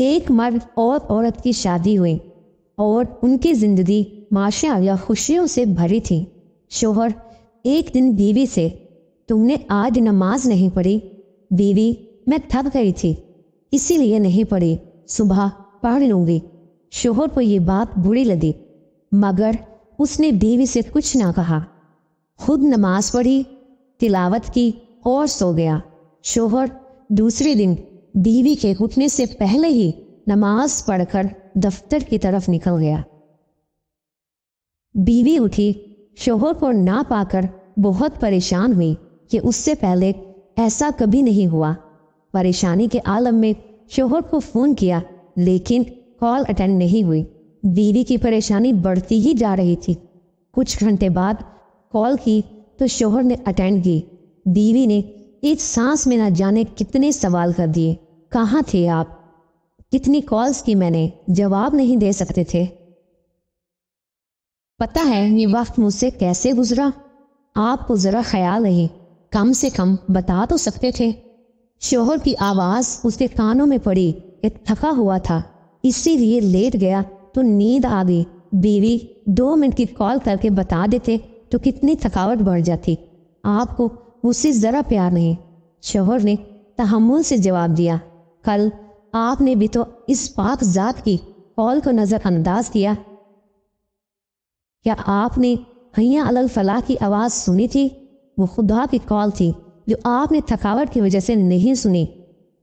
एक मर्द और औरत की शादी हुई और उनकी ज़िंदगी माशा या खुशियों से भरी थी शोहर एक दिन बीवी से तुमने आज नमाज नहीं पढ़ी बीवी मैं थक गई थी इसीलिए नहीं पढ़ी सुबह पढ़ लूँगी शोहर को ये बात बुरी लगी मगर उसने बीवी से कुछ ना कहा खुद नमाज पढ़ी तिलावत की और सो गया शोहर दूसरे दिन बीवी के उठने से पहले ही नमाज पढ़कर दफ्तर की तरफ निकल गया बीवी उठी शोहर को ना पाकर बहुत परेशान हुई कि उससे पहले ऐसा कभी नहीं हुआ परेशानी के आलम में शोहर को फ़ोन किया लेकिन कॉल अटेंड नहीं हुई बीवी की परेशानी बढ़ती ही जा रही थी कुछ घंटे बाद कॉल की तो शोहर ने अटेंड की बीवी ने एक सांस में न जाने कितने सवाल कर दिए कहाँ थे आप कितनी कॉल्स की मैंने जवाब नहीं दे सकते थे पता है ये वक्त मुझसे कैसे गुजरा आपको ज़रा ख्याल रही कम से कम बता तो सकते थे शोहर की आवाज़ उसके कानों में पड़ी कि थका हुआ था इसीलिए लेट गया तो नींद आ गई बीवी दो मिनट की कॉल करके बता देते तो कितनी थकावट बढ़ जाती आपको मुझसे ज़रा प्यार नहीं शोहर ने तहमुल से जवाब दिया कल आपने भी तो इस पाक जात की कॉल को नज़रअंदाज किया क्या आपने हया अलग फलाह की आवाज़ सुनी थी वो खुदा की कॉल थी जो आपने थकावट की वजह से नहीं सुनी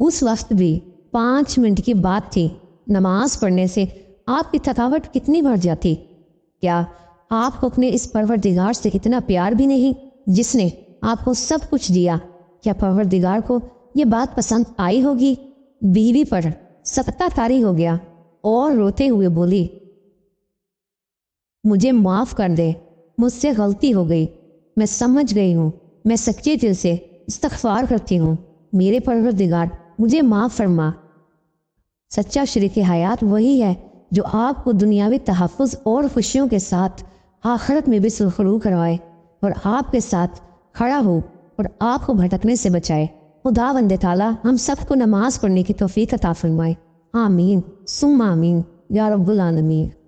उस वक्त भी पांच मिनट की बात थी नमाज पढ़ने से आपकी थकावट कितनी बढ़ जाती क्या आपको अपने इस परवरदिगार से इतना प्यार भी नहीं जिसने आपको सब कुछ दिया क्या परवरदिगार को ये बात पसंद आई होगी बीवी पर सत्ताधारी हो गया और रोते हुए बोली मुझे माफ कर दे मुझसे गलती हो गई मैं समझ गई हूँ मैं सच्चे दिल से इस्तफार करती हूँ मेरे परवरदिगार मुझे माफ फरमा सच्चा शरीक हयात वही है जो आपको दुनियावी तहफ़ और खुशियों के साथ आखरत में भी सुखरू करवाए और आपके साथ खड़ा हो और आपको भटकने से बचाए खुदा वंद ताला हम सबको नमाज पढ़ने की तोफ़ी अता फरमाए आमीन सुम आमीन या रब्बुल आलमीन